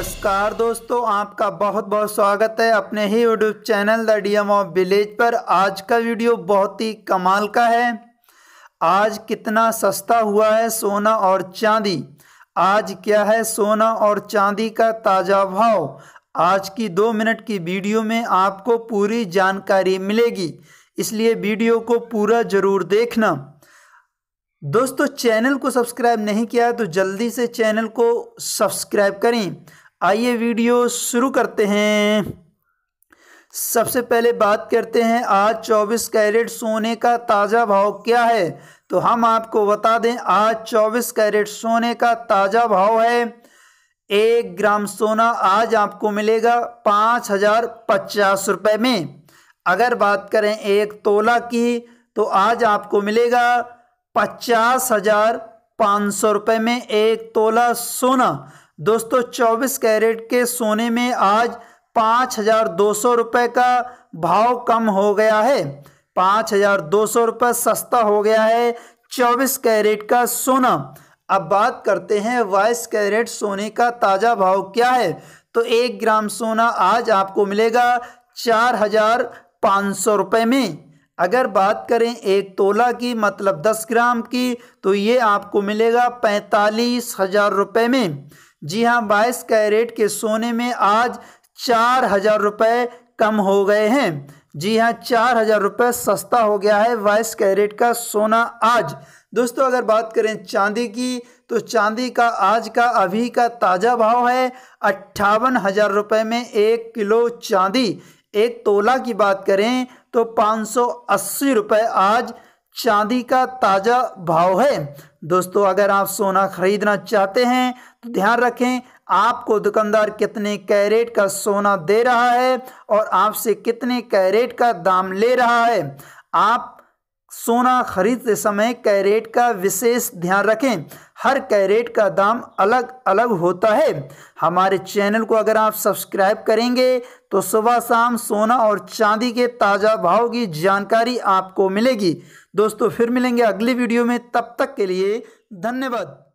नमस्कार दोस्तों आपका बहुत बहुत स्वागत है अपने ही YouTube channel the D M of village पर आज का वीडियो बहुत ही कमाल का है आज कितना सस्ता हुआ है सोना और चांदी आज क्या है सोना और चांदी का ताज़ा भाव आज की दो मिनट की वीडियो में आपको पूरी जानकारी मिलेगी इसलिए वीडियो को पूरा ज़रूर देखना दोस्तों चैनल को सब्सक्राइब नहीं किया है तो जल्दी से चैनल को सब्सक्राइब करें आइए वीडियो शुरू करते हैं सबसे पहले बात करते हैं आज 24 कैरेट सोने का ताज़ा भाव क्या है तो हम आपको बता दें आज 24 कैरेट सोने का ताज़ा भाव है एक ग्राम सोना आज आपको मिलेगा पाँच हज़ार पचास रुपये में अगर बात करें एक तोला की तो आज आपको मिलेगा पचास हज़ार पाँच सौ रुपये में एक तोला सोना दोस्तों 24 कैरेट के सोने में आज पाँच हजार दो सौ रुपये का भाव कम हो गया है पाँच हजार दो सौ रुपये सस्ता हो गया है चौबीस कैरेट का सोना अब बात करते हैं बाईस कैरेट सोने का ताज़ा भाव क्या है तो एक ग्राम सोना आज आपको मिलेगा चार हजार पाँच सौ रुपये में अगर बात करें एक तोला की मतलब दस ग्राम की तो ये आपको मिलेगा पैंतालीस हज़ार रुपये में जी हाँ बाईस कैरेट के सोने में आज चार हजार रुपये कम हो गए हैं जी हाँ चार हजार रुपये सस्ता हो गया है बाईस कैरेट का सोना आज दोस्तों अगर बात करें चांदी की तो चांदी का आज का अभी का ताज़ा भाव है अट्ठावन हज़ार रुपये में एक किलो चांदी एक तोला की बात करें तो पाँच सौ अस्सी रुपये आज चांदी का ताज़ा भाव है दोस्तों अगर आप सोना खरीदना चाहते हैं तो ध्यान रखें आपको दुकानदार कितने कैरेट का सोना दे रहा है और आपसे कितने कैरेट का दाम ले रहा है आप सोना खरीदते समय कैरेट का विशेष ध्यान रखें हर कैरेट का दाम अलग अलग होता है हमारे चैनल को अगर आप सब्सक्राइब करेंगे तो सुबह शाम सोना और चांदी के ताज़ा भाव की जानकारी आपको मिलेगी दोस्तों फिर मिलेंगे अगली वीडियो में तब तक के लिए धन्यवाद